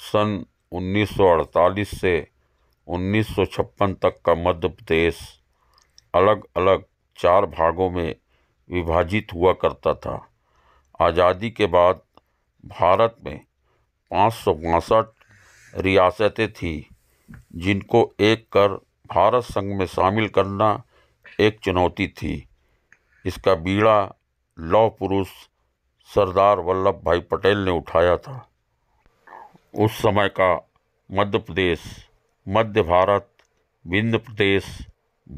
सन 1948 से 1956 तक का मध्य प्रदेश अलग अलग चार भागों में विभाजित हुआ करता था आज़ादी के बाद भारत में पाँच रियासतें थीं जिनको एक कर भारत संघ में शामिल करना एक चुनौती थी इसका बीड़ा लौह पुरुष सरदार वल्लभ भाई पटेल ने उठाया था उस समय का मध्य प्रदेश मध्य भारत विंध्य प्रदेश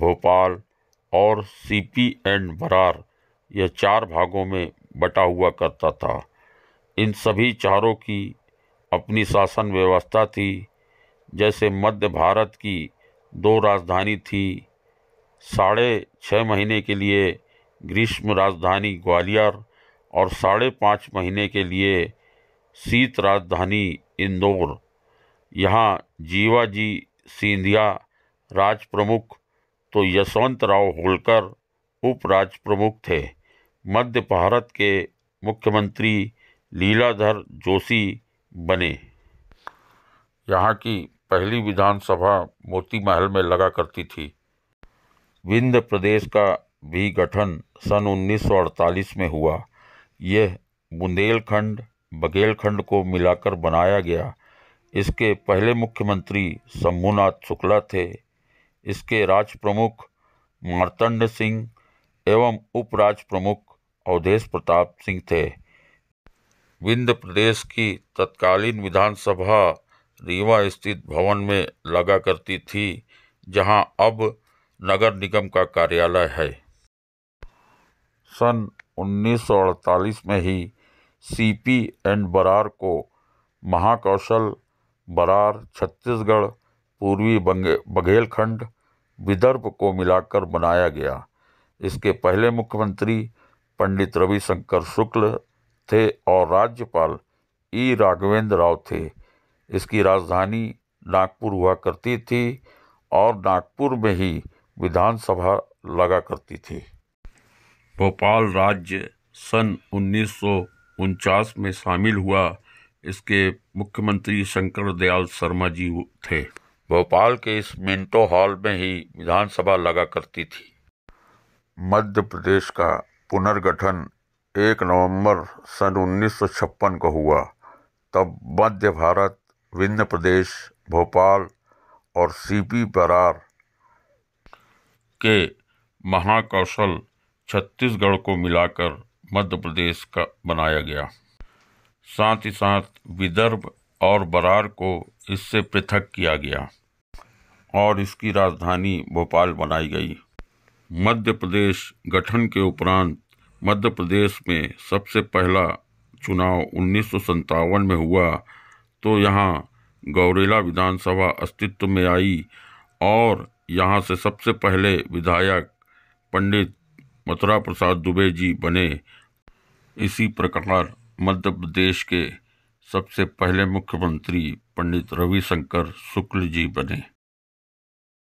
भोपाल और सीपी एंड बरार यह चार भागों में बटा हुआ करता था इन सभी चारों की अपनी शासन व्यवस्था थी जैसे मध्य भारत की दो राजधानी थी साढ़े छः महीने के लिए ग्रीष्म राजधानी ग्वालियर और साढ़े पाँच महीने के लिए शीत राजधानी इंदौर यहाँ जीवाजी सिंधिया राज प्रमुख तो यशवंतराव होलकर उप राज प्रमुख थे मध्य भारत के मुख्यमंत्री लीलाधर जोशी बने यहाँ की पहली विधानसभा मोती महल में लगा करती थी विंध्य प्रदेश का भी गठन सन 1948 में हुआ यह बुंदेलखंड बघेलखंड को मिलाकर बनाया गया इसके पहले मुख्यमंत्री शंभुनाथ शुक्ला थे इसके राज प्रमुख मार्तंड सिंह एवं उपराज प्रमुख अवधेश प्रताप सिंह थे विंध्य प्रदेश की तत्कालीन विधानसभा रीवा स्थित भवन में लगा करती थी जहां अब नगर निगम का कार्यालय है सन 1948 में ही सी पी एंड बरार को महाकौशल बरार छत्तीसगढ़ पूर्वी बंगे बघेलखंड विदर्भ को मिलाकर बनाया गया इसके पहले मुख्यमंत्री पंडित रविशंकर शुक्ल थे और राज्यपाल ई e. राघवेंद्र राव थे इसकी राजधानी नागपुर हुआ करती थी और नागपुर में ही विधानसभा लगा करती थी भोपाल राज्य सन उन्नीस उनचास में शामिल हुआ इसके मुख्यमंत्री शंकर दयाल शर्मा जी थे भोपाल के इस मिंटो हॉल में ही विधानसभा लगा करती थी मध्य प्रदेश का पुनर्गठन 1 नवंबर सन 1956 को हुआ तब मध्य भारत विंध्य प्रदेश भोपाल और सीपी परार के महाकौशल छत्तीसगढ़ को मिलाकर मध्य प्रदेश का बनाया गया साथ ही साथ विदर्भ और बरार को इससे पृथक किया गया और इसकी राजधानी भोपाल बनाई गई मध्य प्रदेश गठन के उपरांत मध्य प्रदेश में सबसे पहला चुनाव उन्नीस में हुआ तो यहाँ गौरेला विधानसभा अस्तित्व में आई और यहाँ से सबसे पहले विधायक पंडित मथुरा प्रसाद दुबे जी बने इसी प्रकार मध्य प्रदेश के सबसे पहले मुख्यमंत्री पंडित रविशंकर शुक्ल जी बने